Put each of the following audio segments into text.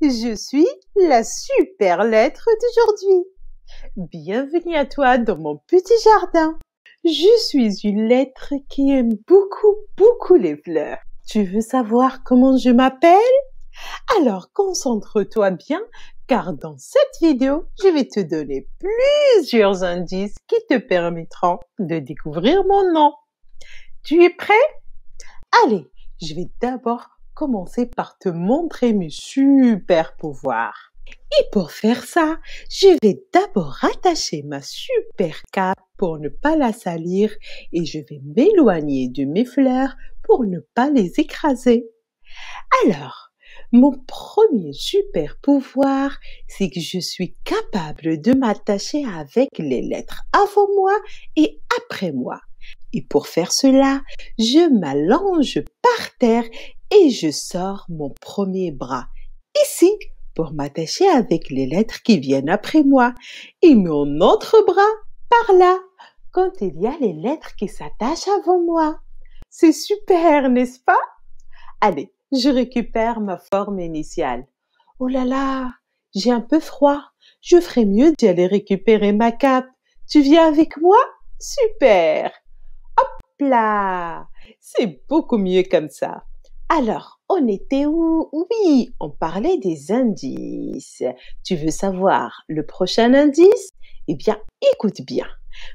Je suis la super lettre d'aujourd'hui. Bienvenue à toi dans mon petit jardin. Je suis une lettre qui aime beaucoup, beaucoup les fleurs. Tu veux savoir comment je m'appelle alors concentre-toi bien car dans cette vidéo, je vais te donner plusieurs indices qui te permettront de découvrir mon nom. Tu es prêt Allez, je vais d'abord commencer par te montrer mes super pouvoirs. Et pour faire ça, je vais d'abord attacher ma super cape pour ne pas la salir et je vais m'éloigner de mes fleurs pour ne pas les écraser. Alors, mon premier super pouvoir, c'est que je suis capable de m'attacher avec les lettres avant moi et après moi. Et pour faire cela, je m'allonge par terre et je sors mon premier bras. Ici, pour m'attacher avec les lettres qui viennent après moi. Et mon autre bras, par là, quand il y a les lettres qui s'attachent avant moi. C'est super, n'est-ce pas? Allez, je récupère ma forme initiale. Oh là là, j'ai un peu froid. Je ferais mieux d'y aller récupérer ma cape. Tu viens avec moi? Super. Hop là. C'est beaucoup mieux comme ça. Alors, on était où Oui, on parlait des indices. Tu veux savoir le prochain indice Eh bien, écoute bien.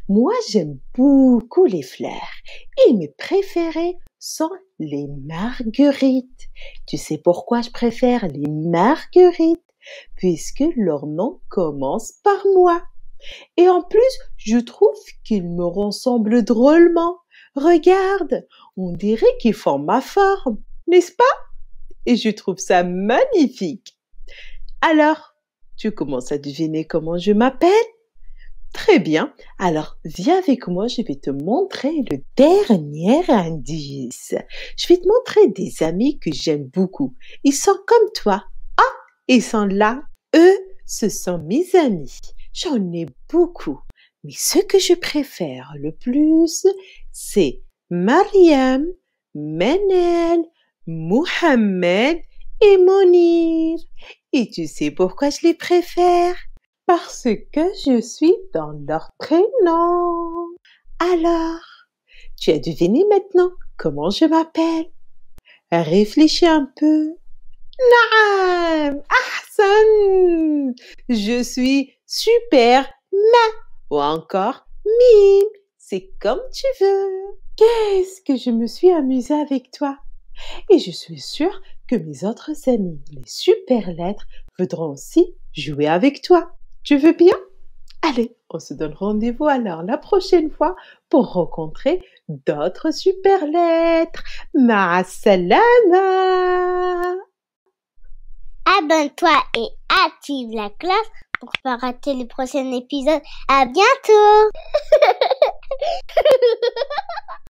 Moi, j'aime beaucoup les fleurs et mes préférés sont les marguerites. Tu sais pourquoi je préfère les marguerites Puisque leur nom commence par moi. Et en plus, je trouve qu'ils me ressemblent drôlement. Regarde, on dirait qu'ils font ma forme, n'est-ce pas Et je trouve ça magnifique. Alors, tu commences à deviner comment je m'appelle Très bien. Alors, viens avec moi, je vais te montrer le dernier indice. Je vais te montrer des amis que j'aime beaucoup. Ils sont comme toi. Ah, ils sont là. Eux, ce sont mes amis. J'en ai beaucoup. Mais ce que je préfère le plus, c'est Mariam, Menel, Mohamed et Monir. Et tu sais pourquoi je les préfère parce que je suis dans leur prénom. Alors, tu as deviné maintenant comment je m'appelle. Réfléchis un peu. Naam, Ahsan. Je suis super ma ou encore Mim. C'est comme tu veux. Qu'est-ce que je me suis amusée avec toi. Et je suis sûre que mes autres amis, les super lettres, voudront aussi jouer avec toi. Tu veux bien Allez, on se donne rendez-vous alors la prochaine fois pour rencontrer d'autres super lettres. Ma salama Abonne-toi et active la cloche pour ne pas rater les prochains épisodes. À bientôt